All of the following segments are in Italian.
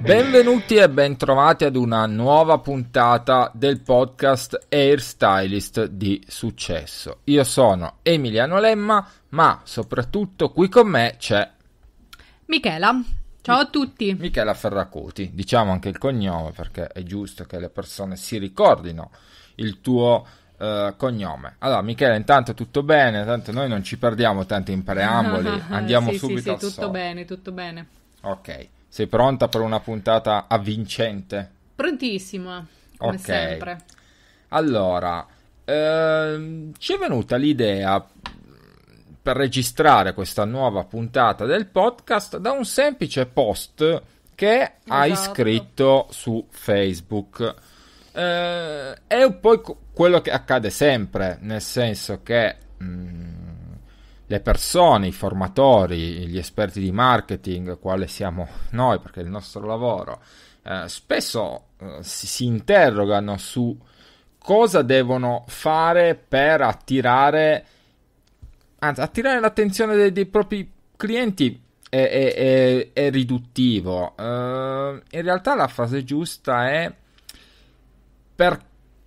Benvenuti e bentrovati ad una nuova puntata del podcast Airstylist di successo. Io sono Emiliano Lemma, ma soprattutto qui con me c'è Michela. Ciao a tutti. Michela Ferracuti, diciamo anche il cognome perché è giusto che le persone si ricordino il tuo Uh, cognome. Allora, Michele, intanto tutto bene, tanto noi non ci perdiamo tanto in preamboli, andiamo sì, subito. Sì, sì, tutto sole. bene, tutto bene. Ok, sei pronta per una puntata avvincente? Prontissima, come okay. sempre. Allora, ehm, ci è venuta l'idea per registrare questa nuova puntata del podcast da un semplice post che esatto. hai scritto su Facebook. Eh, è poi quello che accade sempre, nel senso che mh, mm, le persone, i formatori, gli esperti di marketing, quale siamo noi, perché è il nostro lavoro, eh, spesso eh, si, si, interrogano su cosa devono fare per attirare, anzi, attirare l'attenzione dei, dei propri clienti è, è, è, riduttivo. Eh, in realtà la frase giusta è per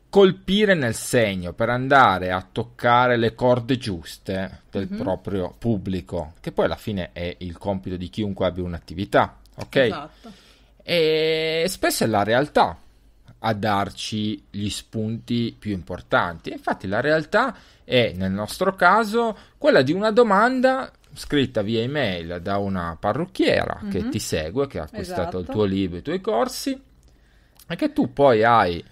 colpire nel segno, per andare a toccare le corde giuste del mm-hmm. proprio pubblico, che poi alla fine è il compito di chiunque abbia un'attività, ok? Esatto. E spesso è la realtà a darci gli spunti più importanti. Infatti la realtà è, nel nostro caso, quella di una domanda scritta via email da una parrucchiera mm-hmm. che mhm. ti segue, che ha acquistato esatto. il tuo libro, i tuoi corsi, e che tu poi hai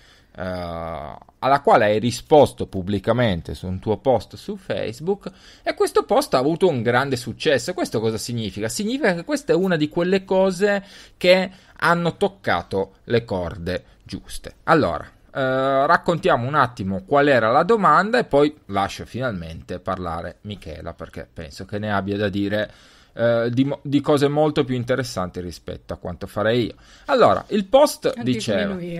eh, alla quale hai risposto pubblicamente su un tuo post su Facebook e questo post ha avuto un grande successo. Questo cosa significa? Significa che questa è una di quelle cose che hanno toccato le corde giuste. Allora, eh, raccontiamo un attimo qual era la domanda e poi lascio finalmente parlare Michela perché penso che ne abbia da dire. Eh, di, di, cose molto più interessanti rispetto a quanto farei io. Allora, il post Anche diceva: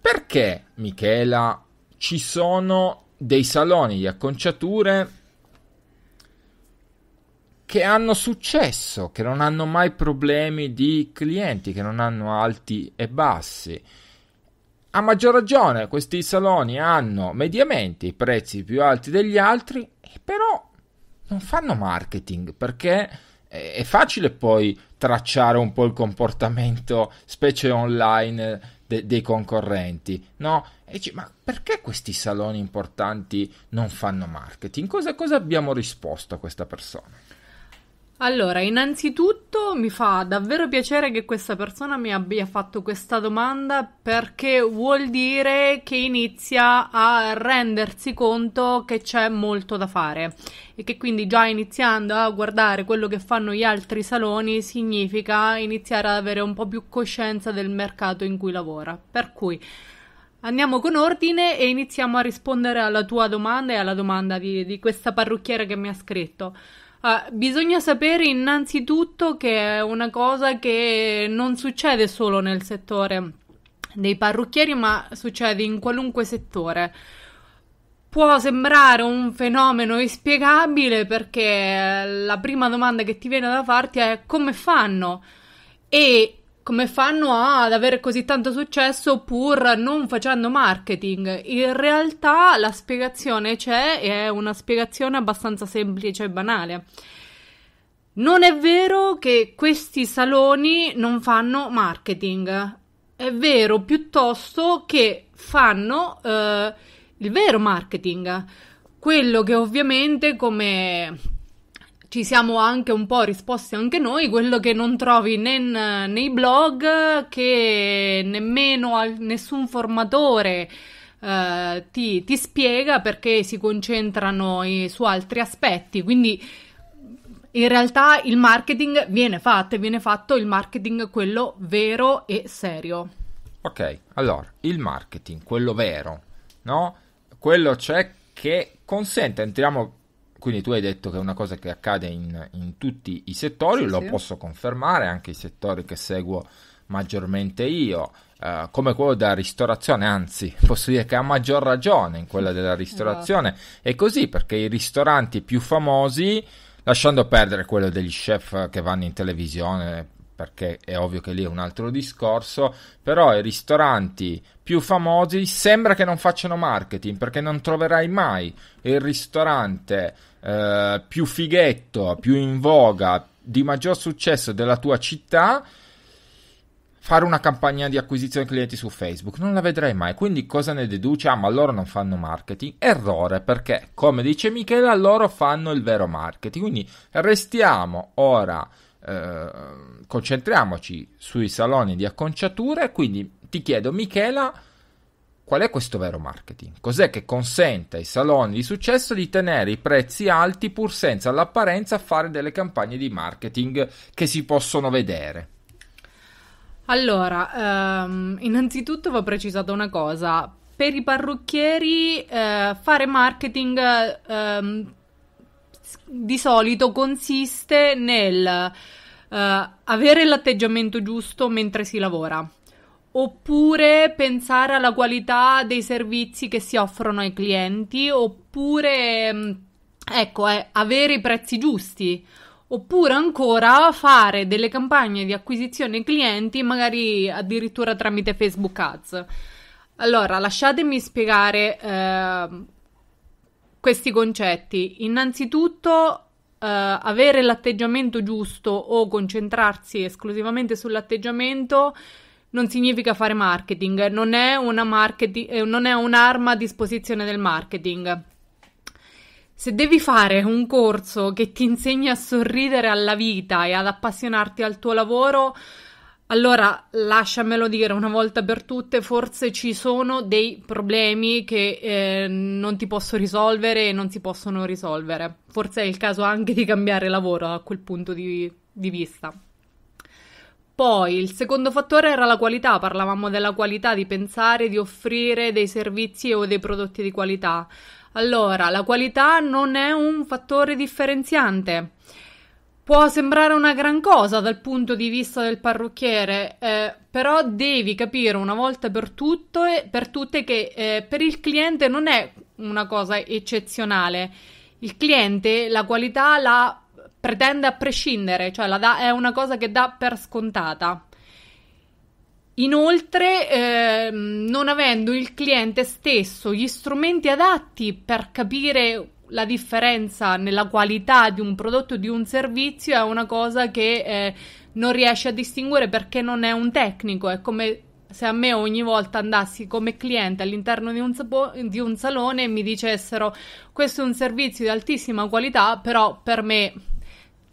Perché, Michela, ci sono dei saloni di acconciature che hanno successo, che non hanno mai problemi di clienti, che non hanno alti e bassi. A maggior ragione questi saloni hanno mediamente i prezzi più alti degli altri, però non fanno marketing perché è facile poi tracciare un po' il comportamento, specie online, de- dei concorrenti, no? E dice, ma perché questi saloni importanti non fanno marketing? Cosa, cosa abbiamo risposto a questa persona? Allora, innanzitutto mi fa davvero piacere che questa persona mi abbia fatto questa domanda perché vuol dire che inizia a rendersi conto che c'è molto da fare e che quindi già iniziando a guardare quello che fanno gli altri saloni significa iniziare ad avere un po' più coscienza del mercato in cui lavora. Per cui Andiamo con ordine e iniziamo a rispondere alla tua domanda e alla domanda di, di questa parrucchiera che mi ha scritto. Uh, bisogna sapere innanzitutto che è una cosa che non succede solo nel settore dei parrucchieri, ma succede in qualunque settore. Può sembrare un fenomeno inspiegabile perché la prima domanda che ti viene da farti è come fanno? E come fanno ad avere così tanto successo pur non facendo marketing? In realtà la spiegazione c'è e è una spiegazione abbastanza semplice e banale. Non è vero che questi saloni non fanno marketing, è vero piuttosto che fanno eh, il vero marketing, quello che ovviamente come ci siamo anche un po' risposti anche noi, quello che non trovi né nei blog che nemmeno nessun formatore eh, ti, ti, spiega perché si concentrano i, su altri aspetti. Quindi in realtà il marketing viene fatto e viene fatto il marketing quello vero e serio. Ok, allora il marketing, quello vero, no? Quello c'è che consente, entriamo quindi tu hai detto che è una cosa che accade in, in tutti i settori, sì, lo sì. posso confermare, anche i settori che seguo maggiormente io, eh, come quello della ristorazione, anzi posso dire che ha maggior ragione in quella della ristorazione, esatto. è così perché i ristoranti più famosi, lasciando perdere quello degli chef che vanno in televisione, perché è ovvio che lì è un altro discorso, però i ristoranti più famosi sembra che non facciano marketing perché non troverai mai il ristorante eh, più fighetto, più in voga, di maggior successo della tua città, fare una campagna di acquisizione clienti su Facebook. Non la vedrai mai. Quindi cosa ne deduce? Ah, ma loro non fanno marketing. Errore, perché come dice Michela, loro fanno il vero marketing. Quindi restiamo ora, eh, concentriamoci sui saloni di acconciature. Quindi ti chiedo, Michela Qual è questo vero marketing? Cos'è che consente ai saloni di successo di tenere i prezzi alti pur senza l'apparenza fare delle campagne di marketing che si possono vedere? Allora, um, innanzitutto va precisata una cosa. Per i parrucchieri eh, fare marketing eh, di solito consiste nel eh, avere l'atteggiamento giusto mentre si lavora oppure pensare alla qualità dei servizi che si offrono ai clienti, oppure mm, ecco, eh, avere i prezzi giusti. Oppure ancora fare delle campagne di acquisizione clienti, magari addirittura tramite Facebook Ads. Allora, lasciatemi spiegare eh, questi concetti. Innanzitutto, eh, avere l'atteggiamento giusto o concentrarsi esclusivamente sull'atteggiamento non significa fare marketing, non è, marketing, eh, non è un'arma a disposizione del marketing. Se devi fare un corso che ti insegni a sorridere alla vita e ad appassionarti al tuo lavoro, allora, lasciamelo dire una volta per tutte, forse ci sono dei problemi che eh, non ti posso risolvere e non si possono risolvere. Forse è il caso anche di cambiare lavoro a quel punto di, di vista. Poi il secondo fattore era la qualità, parlavamo della qualità di pensare, di offrire dei servizi o dei prodotti di qualità. Allora, la qualità non è un fattore differenziante. Può sembrare una gran cosa dal punto di vista del parrucchiere, eh, però devi capire una volta per, tutto e, per tutte che eh, per il cliente non è una cosa eccezionale. Il cliente la qualità la pretende a prescindere, cioè da, è una cosa che dà per scontata. Inoltre, eh, non avendo il cliente stesso gli strumenti adatti per capire la differenza nella qualità di un prodotto o di un servizio è una cosa che eh, non riesce a distinguere perché non è un tecnico, è come se a me ogni volta andassi come cliente all'interno di un, sabo- di un salone e mi dicessero questo è un servizio di altissima qualità, però per me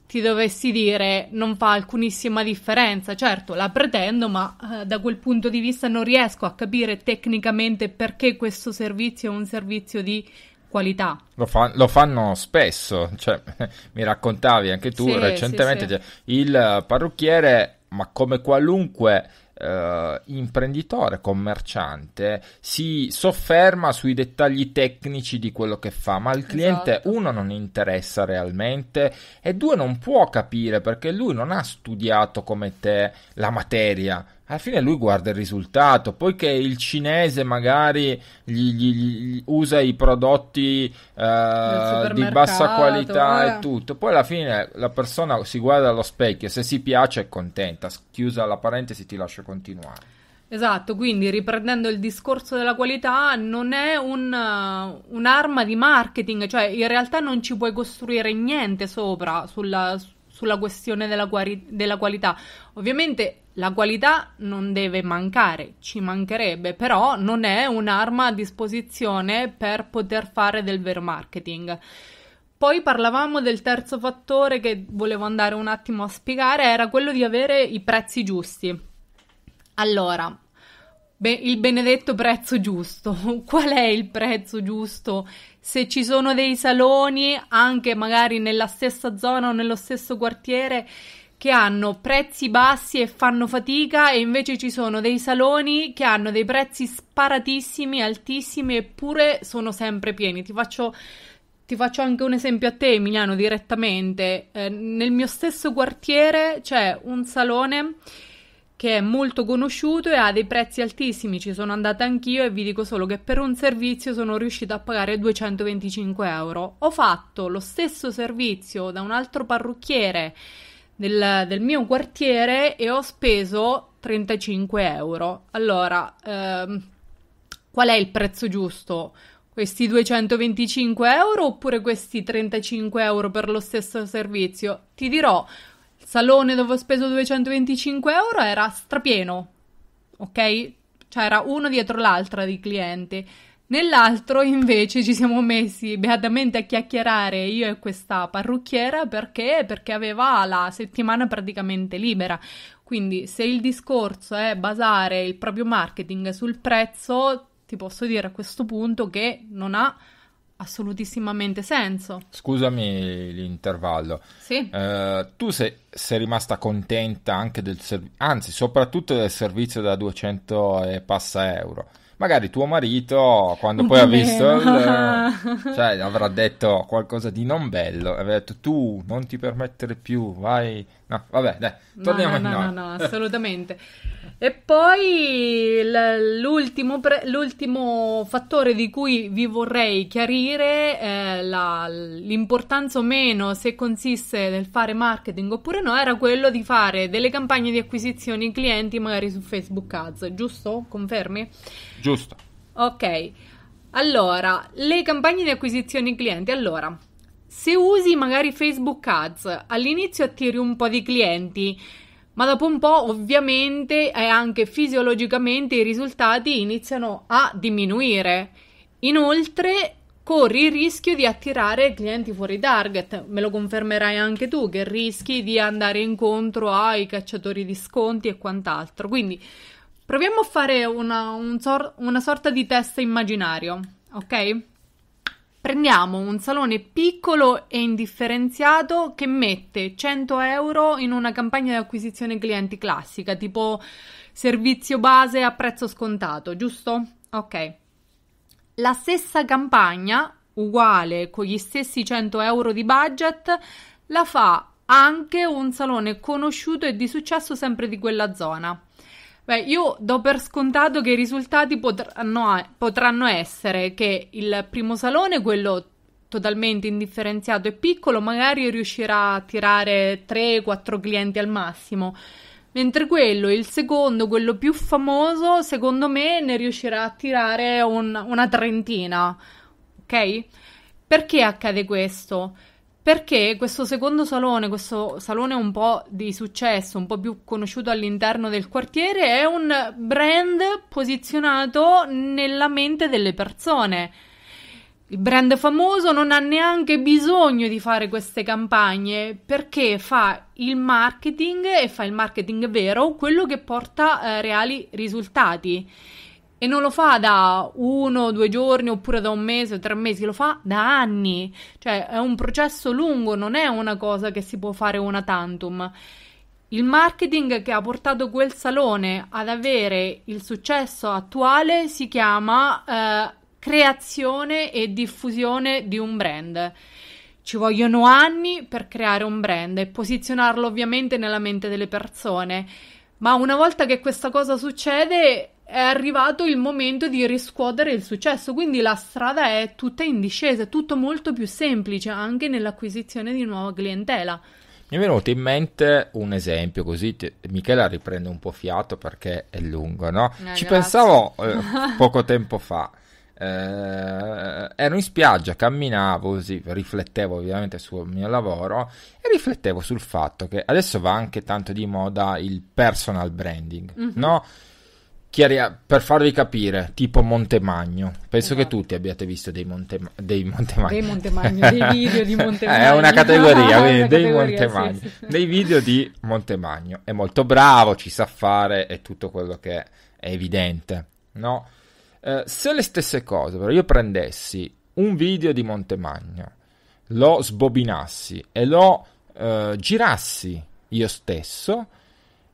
ti dovessi dire non fa alcunissima differenza. Certo, la pretendo, ma eh, da quel punto di vista non riesco a capire tecnicamente perché questo servizio è un servizio di qualità. Lo, fa- lo fanno spesso, cioè, mi raccontavi anche tu sì, recentemente, sì, sì. Cioè, il parrucchiere, ma come qualunque eh, imprenditore, commerciante, si sofferma sui dettagli tecnici di quello che fa, ma al cliente esatto. uno non interessa realmente e due non può capire perché lui non ha studiato come te la materia alla fine lui guarda il risultato, poiché il cinese magari gli, gli, gli usa i prodotti eh, di bassa qualità eh. e tutto, poi alla fine la persona si guarda allo specchio, se si piace è contenta, chiusa la parentesi ti lascio continuare. Esatto, quindi riprendendo il discorso della qualità, non è un, eh, un'arma di marketing, cioè in realtà non ci puoi costruire niente sopra sulla, sulla questione della, guari- della qualità. Ovviamente la qualità non deve mancare, ci mancherebbe, però non è un'arma a disposizione per poter fare del vero marketing. Poi parlavamo del terzo fattore che volevo andare un attimo a spiegare, era quello di avere i prezzi giusti. Allora, Beh, il benedetto prezzo giusto. Qual è il prezzo giusto? Se ci sono dei saloni, anche magari nella stessa zona o nello stesso quartiere, che hanno prezzi bassi e fanno fatica e invece ci sono dei saloni che hanno dei prezzi sparatissimi, altissimi eppure sono sempre pieni. Ti faccio ti faccio anche un esempio a te, Emiliano, direttamente. Eh, nel mio stesso quartiere c'è un salone che è molto conosciuto e ha dei prezzi altissimi. Ci sono andata anch'io e vi dico solo che per un servizio sono riuscita a pagare 225 euro. Ho fatto lo stesso servizio da un altro parrucchiere del, del mio quartiere e ho speso 35 euro. Allora, ehm, qual è il prezzo giusto? Questi 225 euro oppure questi 35 euro per lo stesso servizio? Ti dirò, il salone dove ho speso 225 euro era strapieno, ok? Cioè era uno dietro l'altra di clienti. Nell'altro invece ci siamo messi beatamente a chiacchierare io e questa parrucchiera perché? perché aveva la settimana praticamente libera. Quindi se il discorso è basare il proprio marketing sul prezzo, ti posso dire a questo punto che non ha assolutissimamente senso. Scusami l'intervallo. Sì. Uh, tu sei, sei, rimasta contenta anche del servizio, anzi soprattutto del servizio da 200 e passa euro magari tuo marito, quando poi ha visto, il, cioè, avrà detto qualcosa di non bello, e avrà detto tu non ti permettere più, vai. No, vabbè, dai, torniamo no, no, a noi. No, no, no, assolutamente. E poi l'ultimo, pre- l'ultimo, fattore di cui vi vorrei chiarire eh, la, l'importanza o meno, se consiste nel fare marketing oppure no, era quello di fare delle campagne di acquisizione clienti magari su Facebook Ads, giusto? Confermi? Giusto. Ok, allora, le campagne di acquisizione clienti, allora, se usi magari Facebook Ads, all'inizio attiri un po' di clienti, ma dopo un po' ovviamente e anche fisiologicamente i risultati iniziano a diminuire. Inoltre corri il rischio di attirare clienti fuori target, me lo confermerai anche tu che rischi di andare incontro ai cacciatori di sconti e quant'altro. Quindi proviamo a fare una, un sor- una sorta di test immaginario, ok? Prendiamo un salone piccolo e indifferenziato che mette 100 euro in una campagna di acquisizione clienti classica, tipo servizio base a prezzo scontato, giusto? Ok. La stessa campagna, uguale, con gli stessi 100 euro di budget, la fa anche un salone conosciuto e di successo sempre di quella zona. Beh, io do per scontato che i risultati potranno, potranno essere che il primo salone, quello totalmente indifferenziato e piccolo, magari riuscirà a tirare 3-4 clienti al massimo. Mentre quello, il secondo, quello più famoso, secondo me ne riuscirà a tirare un, una trentina. Ok? Perché accade questo? perché questo secondo salone, questo salone un po' di successo, un po' più conosciuto all'interno del quartiere, è un brand posizionato nella mente delle persone. Il brand famoso non ha neanche bisogno di fare queste campagne perché fa il marketing e fa il marketing vero, quello che porta eh, reali risultati. E non lo fa da uno, due giorni oppure da un mese, tre mesi, lo fa da anni. Cioè è un processo lungo, non è una cosa che si può fare una tantum. Il marketing che ha portato quel salone ad avere il successo attuale si chiama eh, creazione e diffusione di un brand. Ci vogliono anni per creare un brand e posizionarlo ovviamente nella mente delle persone, ma una volta che questa cosa succede è arrivato il momento di riscuotere il successo, quindi la strada è tutta in discesa, è tutto molto più semplice anche nell'acquisizione di nuova clientela. Mi è venuto in mente un esempio, così te, Michela riprende un po' fiato perché è lungo, no? Eh, Ci grazie. pensavo eh, poco tempo fa. Eh, ero in spiaggia, camminavo così, riflettevo ovviamente sul mio lavoro e riflettevo sul fatto che adesso va anche tanto di moda il personal branding, mm-hmm. no? Chiari- per farvi capire, tipo Montemagno. Penso esatto. che tutti abbiate visto dei, Monte- dei Montemagno. Dei Montemagno, dei video di Montemagno. Eh, è una categoria, quindi, una dei categoria, Montemagno. Sì, sì. Dei video di Montemagno. È molto bravo, ci sa fare, è tutto quello che è, evidente, no? Eh, se le stesse cose, però io prendessi un video di Montemagno, lo sbobinassi e lo eh, girassi io stesso,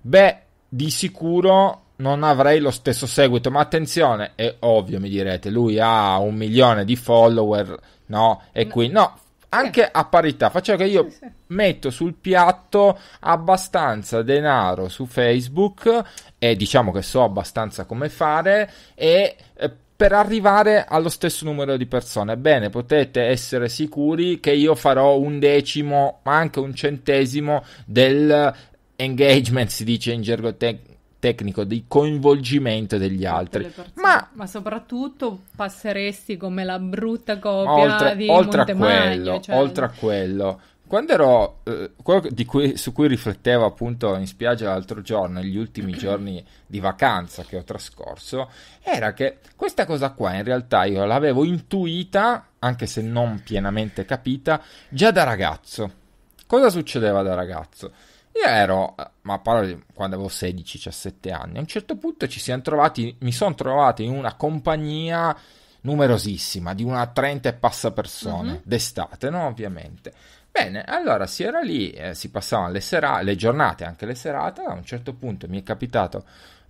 beh, di sicuro non avrei lo stesso seguito. Ma attenzione, è ovvio, mi direte, lui ha un milione di follower, no? E qui no. Anche a parità, facciamo che io metto sul piatto abbastanza denaro su Facebook e diciamo che so abbastanza come fare e eh, per arrivare allo stesso numero di persone. Bene, potete essere sicuri che io farò un decimo, ma anche un centesimo del engagement, si dice in gergo tec- tecnico di coinvolgimento degli altri. Ma... Ma, soprattutto passeresti come la brutta copia oltre, di oltre a, quello, cioè... oltre a quello, Quando ero, eh, quello cui, su cui riflettevo appunto in spiaggia l'altro giorno, negli ultimi giorni di vacanza che ho trascorso, era che questa cosa qua in realtà io l'avevo intuita, anche se non pienamente capita, già da ragazzo. Cosa succedeva da ragazzo? Io ero, ma parlo di quando avevo 16-17 anni, a un certo punto ci siamo trovati, mi sono trovato in una compagnia numerosissima, di una 30 e passa persone, mm-hmm. d'estate, no? Ovviamente. Bene, allora si era lì, eh, si passavano le, sera- le giornate, anche le serate, a un certo punto mi è capitato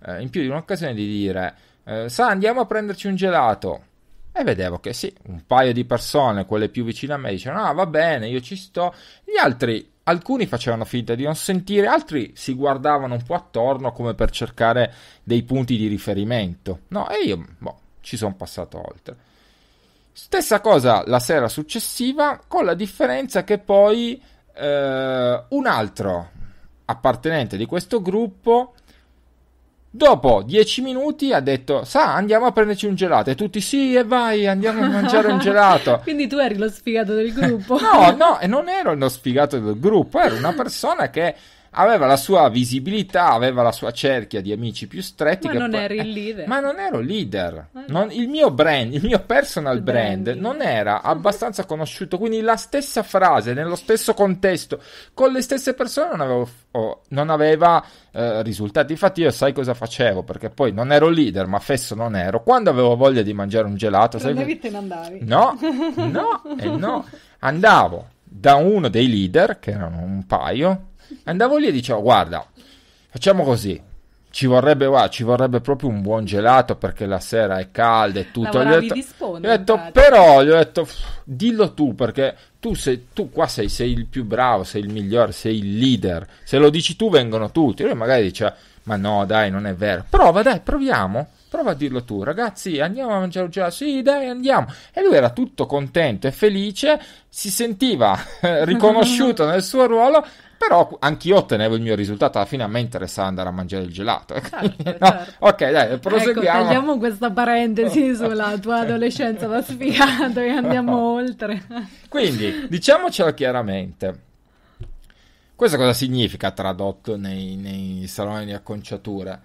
eh, in più di un'occasione di dire, eh, sa, andiamo a prenderci un gelato. E vedevo che sì, un paio di persone, quelle più vicine a me, dicevano, ah va bene, io ci sto, gli altri Alcuni facevano finta di non sentire, altri si guardavano un po' attorno come per cercare dei punti di riferimento. No, e io boh, ci sono passato oltre. Stessa cosa la sera successiva, con la differenza che poi eh, un altro appartenente di questo gruppo Dopo dieci minuti ha detto: Sa, andiamo a prenderci un gelato. E tutti sì, e vai, andiamo a mangiare un gelato. Quindi tu eri lo sfigato del gruppo. no, no, e non ero lo sfigato del gruppo, ero una persona che aveva la sua visibilità, aveva la sua cerchia di amici più stretti. Ma non poi... eri il leader. Eh, ma non ero leader. Eh. Non, il mio brand, il mio personal brand branding. non era abbastanza conosciuto. Quindi la stessa frase, nello stesso contesto, con le stesse persone non, avevo, oh, non aveva eh, risultati. Infatti io sai cosa facevo, perché poi non ero leader, ma fesso non ero. Quando avevo voglia di mangiare un gelato... Prendevi sai... te ne andavi. No, no, eh, no. Andavo da uno dei leader, che erano un paio, Andavo lì e dicevo, guarda, facciamo così. Ci vorrebbe, guarda, ci vorrebbe proprio un buon gelato perché la sera è calda e tutto. gli ho detto, gli ho detto però, gli ho detto, dillo tu perché tu, sei, tu qua sei, sei, il più bravo, sei il migliore, sei il leader. Se lo dici tu vengono tutti. Lui magari dice, ma no dai, non è vero. Prova dai, proviamo. Prova a dirlo tu, ragazzi, andiamo a mangiare un gelato. Sì, dai, andiamo. E lui era tutto contento e felice, si sentiva riconosciuto nel suo ruolo però anch'io ottenevo il mio risultato. Alla fine a me interessava andare a mangiare il gelato. Ecco. Certo, no? certo. Ok, dai, ecco, proseguiamo. Ecco, tagliamo questa parentesi sulla tua adolescenza da sfigato e andiamo oltre. Quindi, diciamocelo chiaramente. Questo cosa significa tradotto nei, nei saloni di acconciatura?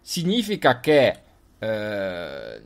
Significa che eh,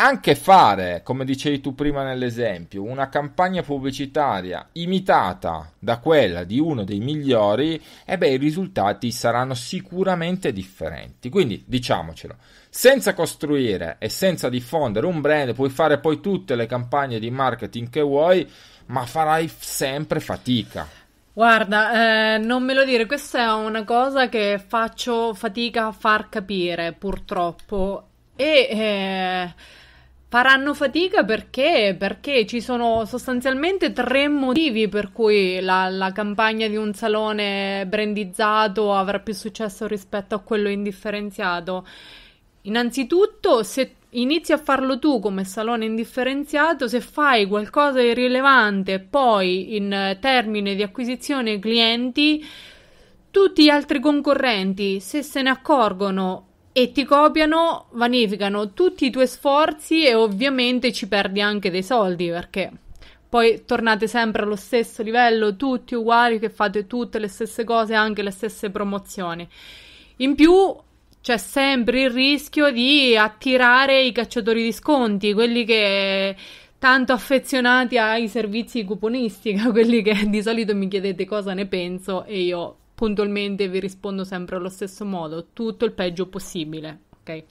anche fare, come dicevi tu prima nell'esempio, una campagna pubblicitaria imitata da quella di uno dei migliori, e eh beh, i risultati saranno sicuramente differenti. Quindi diciamocelo, senza costruire e senza diffondere un brand, puoi fare poi tutte le campagne di marketing che vuoi, ma farai sempre fatica. Guarda, eh, non me lo dire, questa è una cosa che faccio fatica a far capire, purtroppo. E eh... Faranno fatica perché? Perché ci sono sostanzialmente tre motivi per cui la, la, campagna di un salone brandizzato avrà più successo rispetto a quello indifferenziato. Innanzitutto, se inizi a farlo tu come salone indifferenziato, se fai qualcosa di rilevante poi in termini di acquisizione clienti, tutti gli altri concorrenti, se se ne accorgono e ti copiano, vanificano tutti i tuoi sforzi e ovviamente ci perdi anche dei soldi perché poi tornate sempre allo stesso livello, tutti uguali, che fate tutte le stesse cose, anche le stesse promozioni. In più c'è sempre il rischio di attirare i cacciatori di sconti, quelli che tanto affezionati ai servizi di cuponistica, quelli che di solito mi chiedete cosa ne penso e io puntualmente vi rispondo sempre allo stesso modo, tutto il peggio possibile, ok?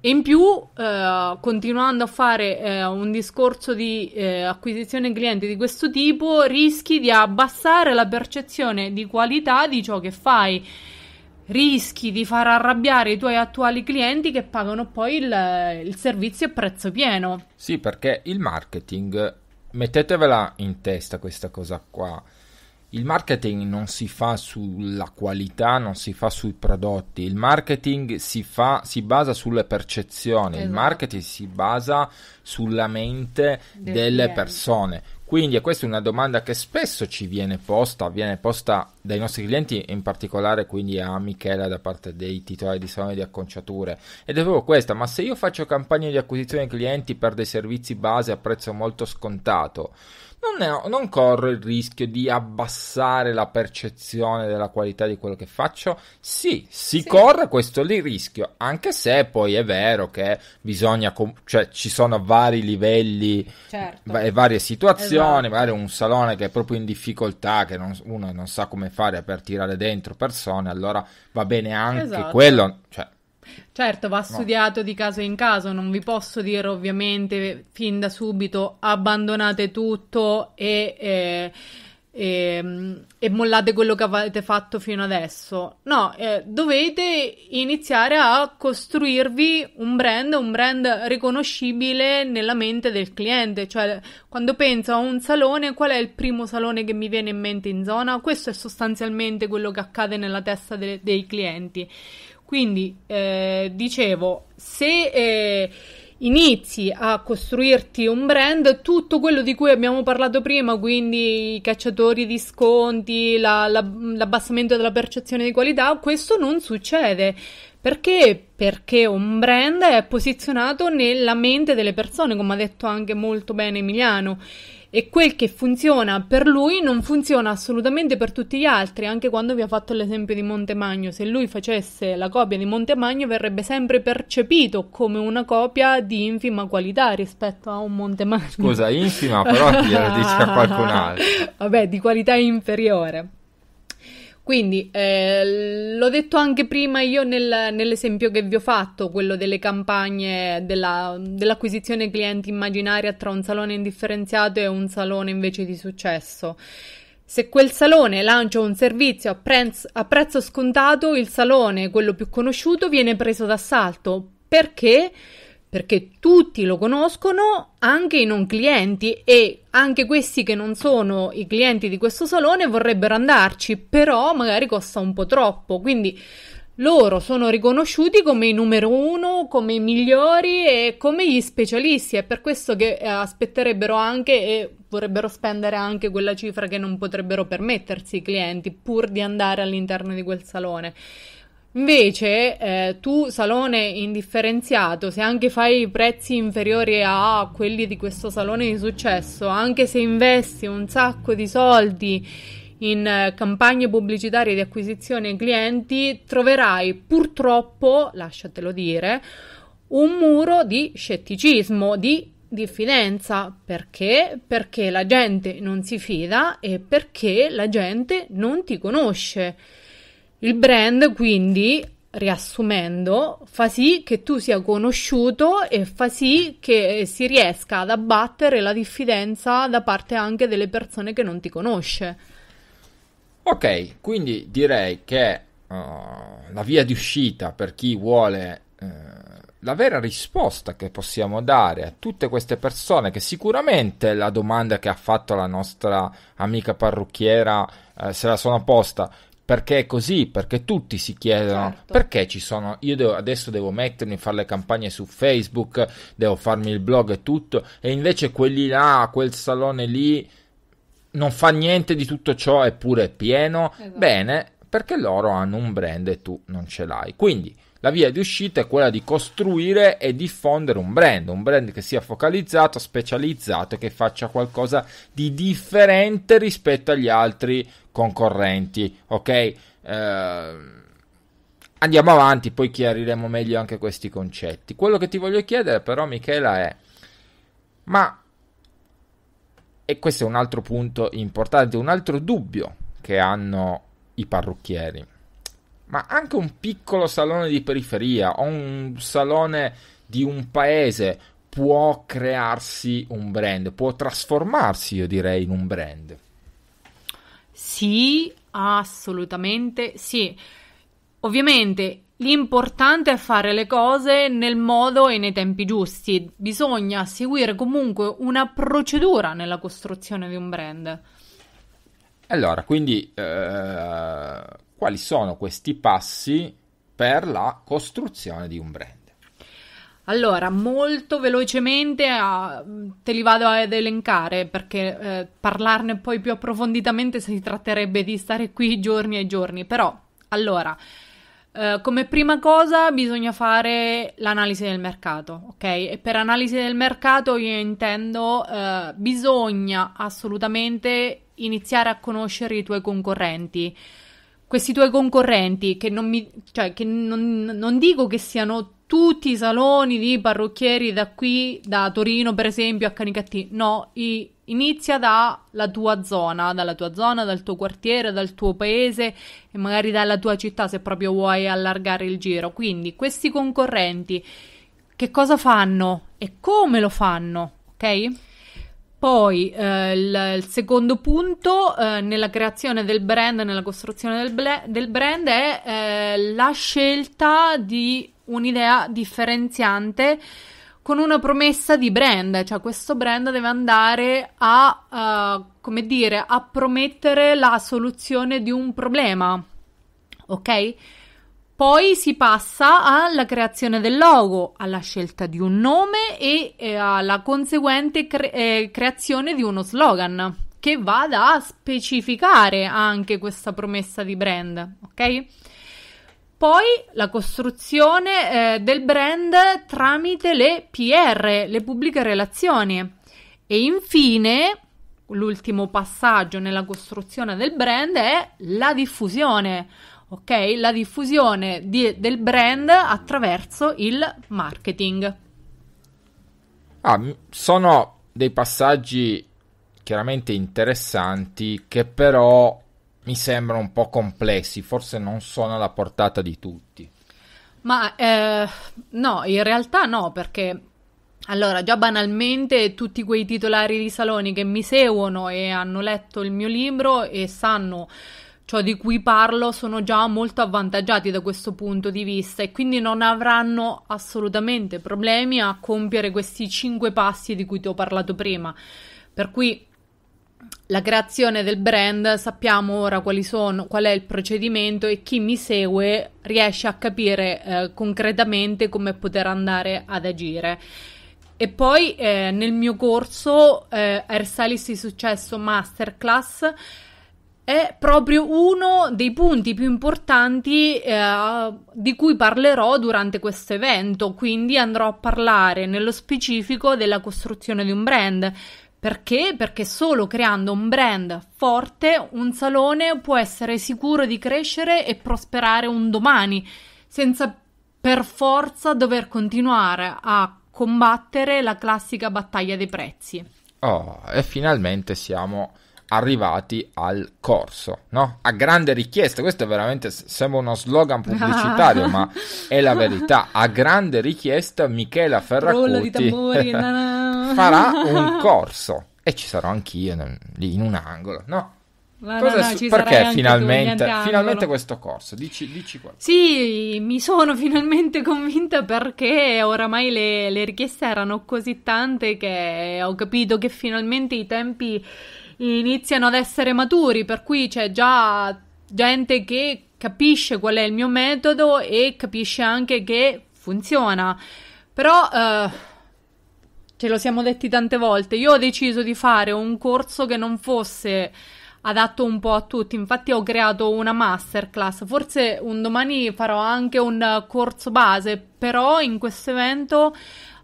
In più, eh, continuando a fare eh, un discorso di eh, acquisizione cliente di questo tipo, rischi di abbassare la percezione di qualità di ciò che fai. Rischi di far arrabbiare i tuoi attuali clienti che pagano poi il, il servizio a prezzo pieno. Sì, perché il marketing, mettetevela in testa questa cosa qua, il marketing non si fa sulla qualità, non si fa sui prodotti, il marketing si, fa, si basa sulle percezioni, esatto. il marketing si basa sulla mente Del delle cliente. persone. Quindi questa è una domanda che spesso ci viene posta, viene posta dai nostri clienti, in particolare quindi a Michela da parte dei titolari di salone di acconciature. Ed è proprio questa, ma se io faccio campagne di acquisizione di clienti per dei servizi base a prezzo molto scontato, non, è, non corro il rischio di abbassare la percezione della qualità di quello che faccio? Sì, si sì. corre questo lì rischio, anche se poi è vero che bisogna, com- cioè ci sono vari livelli certo. e varie situazioni, esatto. magari un salone che è proprio in difficoltà, che non, uno non sa come fare per tirare dentro persone, allora va bene anche esatto. quello, cioè Certo, va studiato no. di caso in caso, non vi posso dire ovviamente fin da subito abbandonate tutto e, eh, e, e mollate quello che avete fatto fino adesso. No, eh, dovete iniziare a costruirvi un brand, un brand riconoscibile nella mente del cliente. Cioè, quando penso a un salone, qual è il primo salone che mi viene in mente in zona? Questo è sostanzialmente quello che accade nella testa de- dei clienti. Quindi, eh, dicevo, se eh, inizi a costruirti un brand, tutto quello di cui abbiamo parlato prima, quindi i cacciatori di sconti, la, la, l'abbassamento della percezione di qualità, questo non succede. Perché? Perché un brand è posizionato nella mente delle persone, come ha detto anche molto bene Emiliano e quel che funziona per lui non funziona assolutamente per tutti gli altri, anche quando vi ho fatto l'esempio di Montemagno, se lui facesse la copia di Montemagno verrebbe sempre percepito come una copia di infima qualità rispetto a un Montemagno. Scusa, infima però chi lo dice a qualcun altro? Vabbè, di qualità inferiore. Quindi eh, l'ho detto anche prima io nel, nell'esempio che vi ho fatto, quello delle campagne della, dell'acquisizione clienti immaginaria tra un salone indifferenziato e un salone invece di successo. Se quel salone lancia un servizio a, prez- a prezzo scontato, il salone, quello più conosciuto, viene preso d'assalto perché perché tutti lo conoscono, anche i non clienti e anche questi che non sono i clienti di questo salone vorrebbero andarci, però magari costa un po' troppo, quindi loro sono riconosciuti come i numero uno, come i migliori e come gli specialisti, è per questo che eh, aspetterebbero anche e vorrebbero spendere anche quella cifra che non potrebbero permettersi i clienti pur di andare all'interno di quel salone. Invece, eh, tu, salone indifferenziato, se anche fai prezzi inferiori a quelli di questo salone di successo, anche se investi un sacco di soldi in eh, campagne pubblicitarie di acquisizione clienti, troverai purtroppo, lasciatelo dire, un muro di scetticismo, di diffidenza. Perché? Perché la gente non si fida e perché la gente non ti conosce. Il brand quindi riassumendo, fa sì che tu sia conosciuto e fa sì che si riesca ad abbattere la diffidenza da parte anche delle persone che non ti conosce. Ok, quindi direi che uh, la via di uscita per chi vuole uh, la vera risposta che possiamo dare a tutte queste persone che sicuramente la domanda che ha fatto la nostra amica parrucchiera eh, se la sono posta perché è così, perché tutti si chiedono certo. perché ci sono, io devo, adesso devo mettermi, a fare le campagne su Facebook, devo farmi il blog e tutto, e invece quelli là, quel salone lì, non fa niente di tutto ciò, eppure è pieno, esatto. bene, perché loro hanno un brand e tu non ce l'hai. Quindi la via di uscita è quella di costruire e diffondere un brand, un brand che sia focalizzato, specializzato, che faccia qualcosa di differente rispetto agli altri concorrenti, ok? Eh, andiamo avanti, poi chiariremo meglio anche questi concetti. Quello che ti voglio chiedere però Michela è, ma e questo è un altro punto importante, un altro dubbio che hanno i parrucchieri ma anche un piccolo salone di periferia o un salone di un paese può crearsi un brand, può trasformarsi, io direi, in un brand. Sì, assolutamente sì. Ovviamente l'importante è fare le cose nel modo e nei tempi giusti. Bisogna seguire comunque una procedura nella costruzione di un brand. Allora, quindi eh, quali sono questi passi per la costruzione di un brand? Allora, molto velocemente uh, te li vado ad elencare perché eh, parlarne poi più approfonditamente si tratterebbe di stare qui giorni e giorni, però allora, eh, come prima cosa bisogna fare l'analisi del mercato, ok? E per analisi del mercato io intendo eh, bisogna assolutamente iniziare a conoscere i tuoi concorrenti questi tuoi concorrenti, che non mi, cioè, che non, non dico che siano tutti i saloni di parrucchieri da qui, da Torino per esempio, a Canicattì, no, i, inizia dalla tua zona, dalla tua zona, dal tuo quartiere, dal tuo paese e magari dalla tua città se proprio vuoi allargare il giro. Quindi questi concorrenti che cosa fanno e come lo fanno, ok? Poi eh, il, il, secondo punto eh, nella creazione del brand, nella costruzione del, ble- del brand è eh, la scelta di un'idea differenziante con una promessa di brand, cioè questo brand deve andare a, uh, come dire, a promettere la soluzione di un problema, ok? Poi si passa alla creazione del logo, alla scelta di un nome e eh, alla conseguente cre- eh, creazione di uno slogan che vada a specificare anche questa promessa di brand, ok? Poi la costruzione eh, del brand tramite le PR, le pubbliche relazioni. E infine, l'ultimo passaggio nella costruzione del brand è la diffusione ok? La diffusione di, del brand attraverso il marketing. Ah, sono dei passaggi chiaramente interessanti che però mi sembrano un po' complessi, forse non sono alla portata di tutti. Ma eh, no, in realtà no, perché allora già banalmente tutti quei titolari di saloni che mi seguono e hanno letto il mio libro e sanno ciò di cui parlo sono già molto avvantaggiati da questo punto di vista e quindi non avranno assolutamente problemi a compiere questi cinque passi di cui ti ho parlato prima. Per cui la creazione del brand, sappiamo ora quali sono, qual è il procedimento e chi mi segue riesce a capire eh, concretamente come poter andare ad agire. E poi eh, nel mio corso eh, Air Stylist di Successo Masterclass è proprio uno dei punti più importanti eh, di cui parlerò durante questo evento, quindi andrò a parlare nello specifico della costruzione di un brand. Perché? Perché solo creando un brand forte un salone può essere sicuro di crescere e prosperare un domani, senza per forza dover continuare a combattere la classica battaglia dei prezzi. Oh, e finalmente siamo arrivati al corso, no? A grande richiesta, questo è veramente sembra uno slogan pubblicitario, ma è la verità. A grande richiesta Michela Ferracuti farà un corso e ci sarò anch'io lì in un angolo, no? No, no, su- perché finalmente, finalmente questo corso? Dici, dici Sì, mi sono finalmente convinta perché oramai le, le richieste erano così tante che ho capito che finalmente i tempi iniziano ad essere maturi, per cui c'è già gente che capisce qual è il mio metodo e capisce anche che funziona. Però eh, ce lo siamo detti tante volte, io ho deciso di fare un corso che non fosse adatto un po' a tutti. Infatti ho creato una masterclass. Forse un domani farò anche un corso base, però in questo evento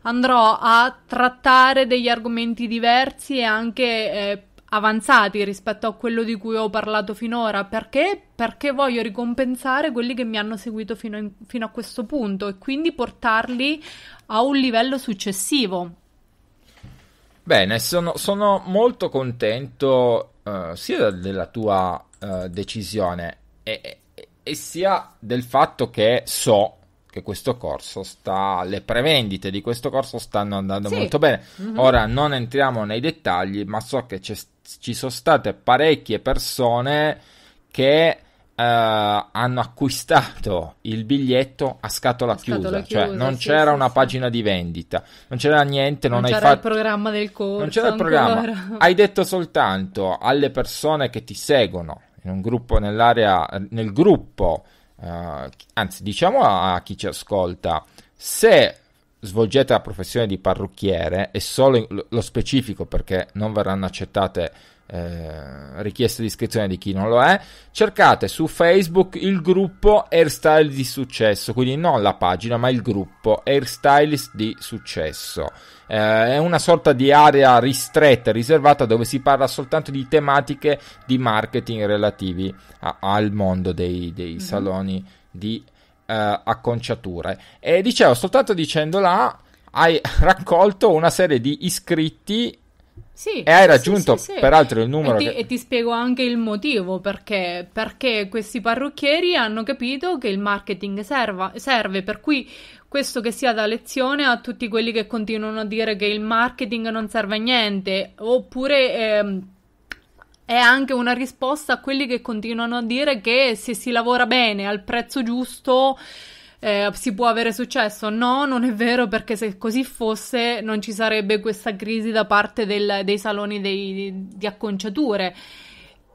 andrò a trattare degli argomenti diversi e anche eh, avanzati rispetto a quello di cui ho parlato finora. Perché? Perché voglio ricompensare quelli che mi hanno seguito fino, in, fino a questo punto e quindi portarli a un livello successivo. Bene, sono, sono molto contento uh, sia della tua uh, decisione e, e, e sia del fatto che so che questo corso sta le prevendite di questo corso stanno andando sì. molto bene. Mm-hmm. Ora non entriamo nei dettagli, ma so che c'è ci sono state parecchie persone che Uh, hanno acquistato il biglietto a scatola, a chiusa, chiusa, cioè non sì, c'era sì, una sì. pagina di vendita, non c'era niente, non, non hai fatto il programma del corso, non c'era il programma. Hai detto soltanto alle persone che ti seguono in un gruppo nell'area nel gruppo uh, anzi, diciamo a, a chi ci ascolta se svolgete la professione di parrucchiere e solo in, lo specifico perché non verranno accettate eh, richieste di iscrizione di chi non lo è, cercate su Facebook il gruppo Hairstyle di successo, quindi non la pagina ma il gruppo Hairstylist di successo. Eh, è una sorta di area ristretta, riservata dove si parla soltanto di tematiche di marketing relativi a, al mondo dei, dei mm-hmm. saloni di eh, acconciature. E dicevo, soltanto dicendo là, hai raccolto una serie di iscritti sì, e hai raggiunto sì, sì, peraltro il numero. E ti, che... e ti, spiego anche il motivo perché, perché questi parrucchieri hanno capito che il marketing serva, serve, per cui questo che sia da lezione a tutti quelli che continuano a dire che il marketing non serve a niente oppure... Ehm, è anche una risposta a quelli che continuano a dire che se si lavora bene al prezzo giusto eh, si può avere successo. No, non è vero perché se così fosse non ci sarebbe questa crisi da parte del, dei saloni dei, di acconciature.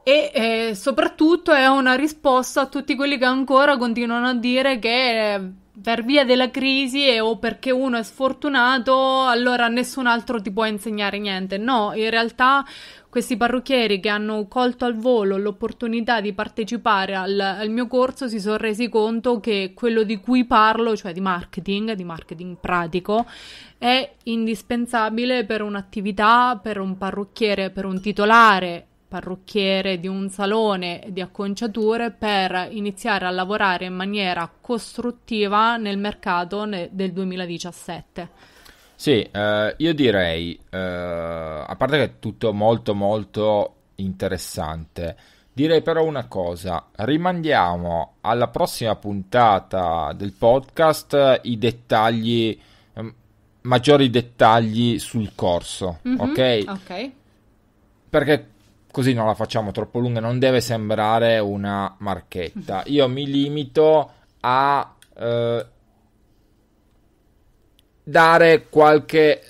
E eh, soprattutto è una risposta a tutti quelli che ancora continuano a dire che eh, per via della crisi e, o perché uno è sfortunato, allora nessun altro ti può insegnare niente. No, in realtà questi parrucchieri che hanno colto al volo l'opportunità di partecipare al, al mio corso si sono resi conto che quello di cui parlo, cioè di marketing, di marketing pratico, è indispensabile per un'attività, per un parrucchiere, per un titolare parrucchiere di un salone di acconciature per iniziare a lavorare in maniera costruttiva nel mercato nel, del 2017. Sì, eh, io direi, eh, a parte che è tutto molto molto interessante, direi però una cosa, rimandiamo alla prossima puntata del podcast i dettagli, eh, maggiori dettagli sul corso, mm-hmm, ok? Ok. Perché così non la facciamo troppo lunga, non deve sembrare una marchetta. Io mi limito a... Eh, dare qualche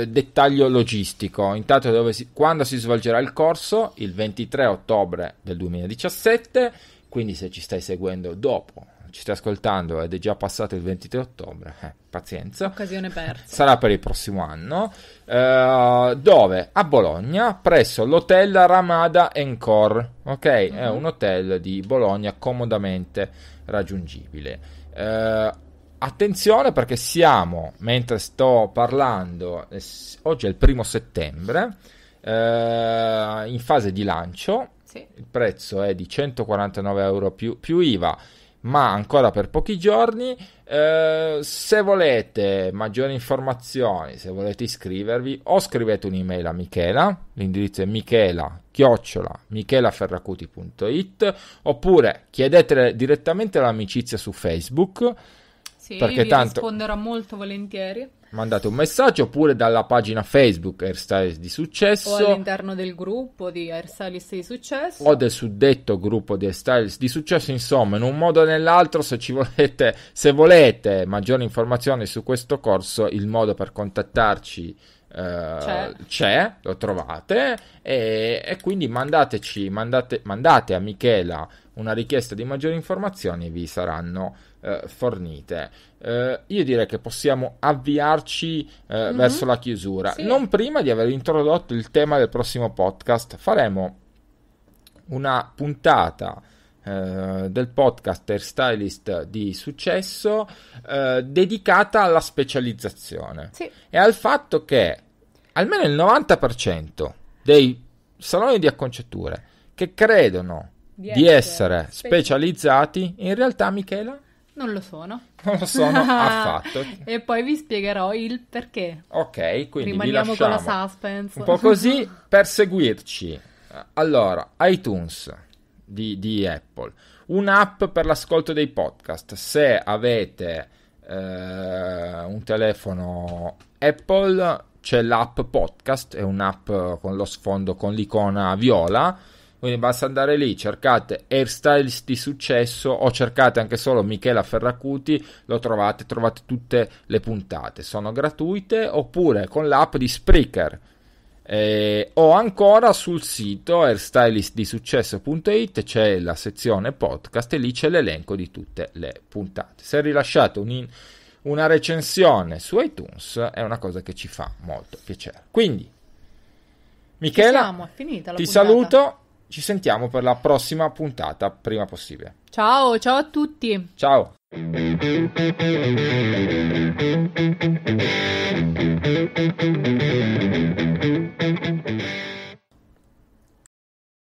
eh, dettaglio logistico. Intanto si, quando si svolgerà il corso, il 23 ottobre del 2017, quindi se ci stai seguendo dopo, ci stai ascoltando ed è già passato il 23 ottobre, eh, pazienza. Occasione persa. Sarà per il prossimo anno, eh, dove? A Bologna, presso l'hotel Ramada Encore, ok? Mm-hmm. È mhm. un hotel di Bologna comodamente raggiungibile. Eh, attenzione perché siamo, mentre sto parlando, eh, oggi è il primo settembre, eh, in fase di lancio, sì. il prezzo è di 149 euro più, più IVA, ma ancora per pochi giorni. Eh, se volete maggiori informazioni, se volete iscrivervi, o scrivete un'email a Michela, l'indirizzo è michela chiocciola michelaferracuti.it oppure chiedetele direttamente l'amicizia su Facebook sì, perché tanto risponderò molto volentieri. Mandate un messaggio oppure dalla pagina Facebook Airstylist di successo. O all'interno del gruppo di Airstylist di successo. O del suddetto gruppo di Airstylist di successo. Insomma, in un modo o nell'altro, se ci volete, se volete maggiori informazioni su questo corso, il modo per contattarci eh, c'è. c'è. lo trovate e, e quindi mandateci, mandate, mandate a Michela una richiesta di maggiori informazioni e vi saranno eh, fornite. Eh, io direi che possiamo avviarci mm-hmm. verso la chiusura, sì. non prima di aver introdotto il tema del prossimo podcast. Faremo una puntata eh, del podcast Air Stylist di successo eh, dedicata alla specializzazione sì. e al fatto che almeno il 90% dei saloni di acconciature che credono di, di essere, specializzati in realtà Michela non lo sono. Non lo sono affatto. e poi vi spiegherò il perché. Ok, quindi rimaniamo con la suspense. Un po' così per seguirci. Allora, iTunes di, di Apple, un'app per l'ascolto dei podcast. Se avete eh, un telefono Apple, c'è l'app podcast, è un'app con lo sfondo con l'icona viola quindi basta andare lì, cercate hairstyles di successo o cercate anche solo Michela Ferracuti, lo trovate, trovate tutte le puntate, sono gratuite oppure con l'app di Spreaker. Eh, o ancora sul sito hairstylistdisuccesso.it c'è la sezione podcast e lì c'è l'elenco di tutte le puntate. Se rilasciate un in, una recensione su iTunes è una cosa che ci fa molto piacere. Quindi, Michela, siamo, ti puntata. saluto. Ci sentiamo per la prossima puntata, prima possibile. Ciao, ciao a tutti. Ciao. Thank you.